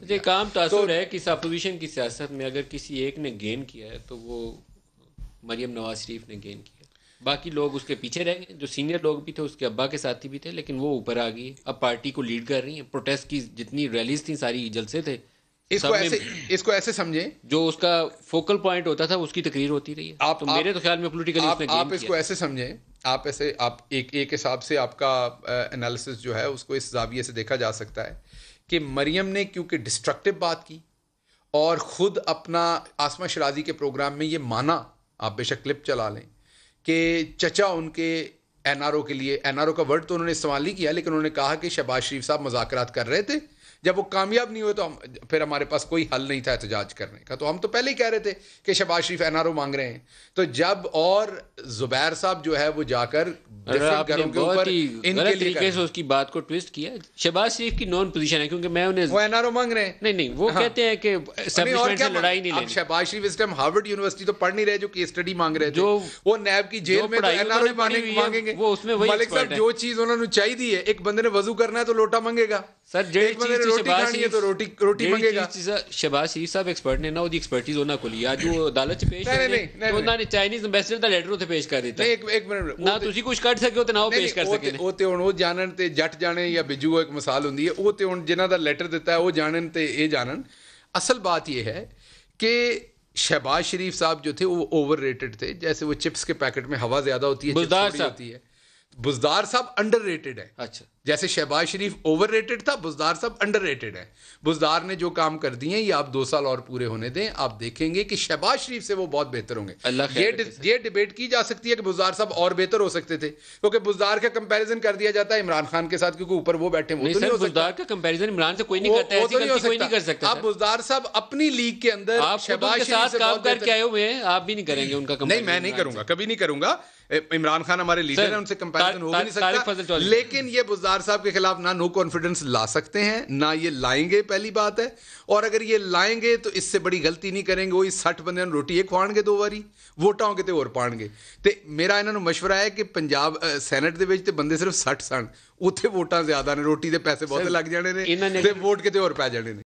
मुझे काम तासुर तो, है कि अपोजिशन की सियासत में अगर किसी एक ने गेन किया है तो वो मरियम नवाज शरीफ ने गेन किया बाकी लोग उसके पीछे रह गए जो सीनियर लोग भी थे उसके अब्बा के साथी भी थे लेकिन वो ऊपर आ गई अब पार्टी को लीड कर रही हैं प्रोटेस्ट की जितनी रैलीज थी सारी जलसे थे इसको ऐसे इसको ऐसे समझें जो उसका फोकल पॉइंट होता था उसकी तकरीर होती रही है आप तो मेरे आप, तो ख्याल में पोलिटिकल आप, आप इसको ऐसे समझे आप ऐसे आप एक एक हिसाब से आपका एनालिसिस जो है उसको इस जाविये से देखा जा सकता है कि मरियम ने क्योंकि डिस्ट्रक्टिव बात की और ख़ुद अपना आसमा शराजी के प्रोग्राम में ये माना आप बेशक क्लिप चला लें कि चचा उनके एन के लिए एन का वर्ड तो उन्होंने इस्तेमाल नहीं किया लेकिन उन्होंने कहा कि शहबाज शरीफ साहब मुजाकर कर रहे थे जब वो कामयाब नहीं हुए तो हम फिर हमारे पास कोई हल नहीं था एहतजाज करने का तो हम तो पहले ही कह रहे थे कि शबाज शरीफ एन मांग रहे हैं तो जब और जुबैर साहब जो है वो जाकर के ऊपर इनके तरीके से उसकी बात को ट्विस्ट किया शबाज शरीफ की नॉन पोजीशन है क्योंकि मैं उन्हें वो एन मांग रहे हैं नहीं नहीं वो हाँ। कहते हैं कि लड़ाई नहीं शबाज शरीफ इस टाइम हार्वर्ड यूनिवर्सिटी तो पढ़ नहीं रहे जो केस स्टडी मांग रहे जो वो नैब की जेल में तो एनआरओ मांगेंगे वो उसमें जो चीज उन्होंने चाहिए एक बंदे ने वजू करना है तो लोटा मांगेगा सर ਜਿਹੜੀ ਚੀਜ਼ ਸ਼ਬਾਸ਼ ਖਾਣੀ ਹੈ ਤਾਂ ਰੋਟੀ ਰੋਟੀ ਮੰਗੇਗਾ ਜਿਹੜੀ ਚੀਜ਼ ਸ਼ਬਾਸ਼ ਹੀ ਸਾਹਿਬ ਐਕਸਪਰਟ ਨੇ ਨਾ ਉਹਦੀ ਐਕਸਪਰਟਿਜ਼ ਉਹਨਾਂ ਕੋਲ ਹੀ ਅੱਜ ਉਹ ਅਦਾਲਤ 'ਚ ਪੇਸ਼ ਹੋਏ ਉਹਨਾਂ ਨੇ ਚਾਈਨੀਜ਼ ਐਮਬੈਸਡਰ ਦਾ ਲੈਟਰ ਉੱਥੇ ਪੇਸ਼ ਕਰ ਦਿੱਤਾ ਨਹੀਂ ਇੱਕ ਇੱਕ ਮਿੰਟ ਨਾ ਤੁਸੀਂ ਕੁਝ ਕੱਢ ਸਕੇ ਹੋ ਤੇ ਨਾ ਉਹ ਪੇਸ਼ ਕਰ ਸਕੇ ਉਹ ਤੇ ਹੁਣ ਉਹ ਜਾਣਨ ਤੇ ਜੱਟ ਜਾਣੇ ਜਾਂ ਬਿਜੂ ਇੱਕ ਮਿਸਾਲ ਹੁੰਦੀ ਹੈ ਉਹ ਤੇ ਹੁਣ ਜਿਨ੍ਹਾਂ ਦਾ ਲੈਟਰ ਦਿੱਤਾ ਉਹ ਜਾਣਨ ਤੇ ਇਹ ਜਾਣਨ ਅਸਲ ਬਾਤ ਇਹ ਹੈ ਕਿ शहबाज शरीफ साहब जो थे वो ओवर रेटेड थे जैसे वो चिप्स के पैकेट में हवा ज़्यादा होती है बुजदार साहब होती है साहब अंडर रेटेड है अच्छा जैसे शहबाज शरीफ ओवर रेटेड था बुजदार साहब अंडर रेटेड है बुजदार ने जो काम कर दिए ये आप दो साल और पूरे होने दें आप देखेंगे कि शहबाज शरीफ से वो बहुत बेहतर होंगे ये दि, ये डिबेट की जा सकती है कि बुजदार साहब और बेहतर हो सकते थे क्योंकि बुजदार का कंपैरिजन कर दिया जाता है इमरान खान के साथ क्योंकि ऊपर वो बैठे वो नहीं हो तो नहीं करता हो सकता तो आप बुजदार साहब अपनी लीग के अंदर शहबाज शरीफ काम करके आए हुए आप भी नहीं करेंगे उनका नहीं मैं नहीं करूंगा कभी नहीं करूंगा इमरान खान हमारे लीडर है उनसे कंपैरिजन हो नहीं सकता लेकिन ये बुजदार निसार ਦੇ ਖਿਲਾਫ ਨਾ ਨੋ नो ਲਾ ਸਕਤੇ सकते ਨਾ ਇਹ ये ਪਹਿਲੀ ਬਾਤ ਹੈ है और ਇਹ ये लाएंगे तो इससे बड़ी गलती नहीं ਕਰਾਂਗੇ ਉਹੀ 60 ਬੰਦਿਆਂ ਨੂੰ ਰੋਟੀ ਖਵਾਣਗੇ ਦੋ ਵਾਰੀ ਵੋਟਾਂ ਕਿਤੇ ਹੋਰ ਪਾਣਗੇ ਤੇ ਮੇਰਾ ਇਹਨਾਂ ਨੂੰ مشਵਰਾ ਹੈ ਕਿ ਪੰਜਾਬ ਸੈਨੇਟ ਦੇ ਵਿੱਚ ਤੇ ਬੰਦੇ ਸਿਰਫ 60 ਸਨ ਉੱਥੇ ਵੋਟਾਂ ਜ਼ਿਆਦਾ ਨੇ ਰੋਟੀ ਦੇ ਪੈਸੇ ਬਹੁਤ ਲੱਗ ਜਾਣੇ ਨੇ ਤੇ ਵੋਟ ਕਿਤੇ ਹੋਰ ਪੈ ਜਾਣੇ ਨੇ